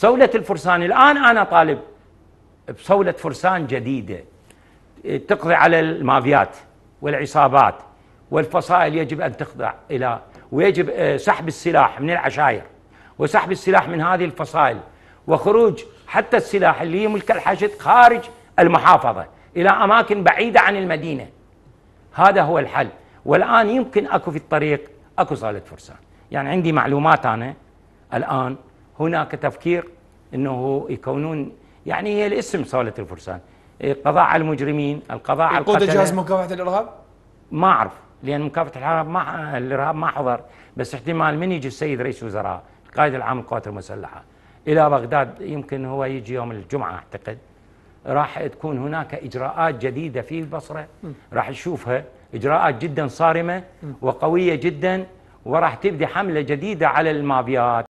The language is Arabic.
صولة الفرسان الآن أنا طالب بصولة فرسان جديدة تقضي على المافيات والعصابات والفصائل يجب أن تخضع إلى ويجب آه، سحب السلاح من العشائر وسحب السلاح من هذه الفصائل وخروج حتى السلاح اللي ملك الحشد خارج المحافظة إلى أماكن بعيدة عن المدينة هذا هو الحل والآن يمكن أكو في الطريق أكو صالة فرسان يعني عندي معلومات أنا الآن هناك تفكير انه يكونون يعني هي الاسم صاله الفرسان القضاء إيه، على المجرمين القضاء على القتله يقود جهاز مكافحه الارهاب ما اعرف لان مكافحه الارهاب ما الارهاب ما حضر بس احتمال من يجي السيد رئيس الوزراء القائد العام للقوات المسلحه الى بغداد يمكن هو يجي يوم الجمعه اعتقد راح تكون هناك اجراءات جديده في البصره راح نشوفها اجراءات جدا صارمه وقويه جدا وراح تبدي حمله جديده على المافيات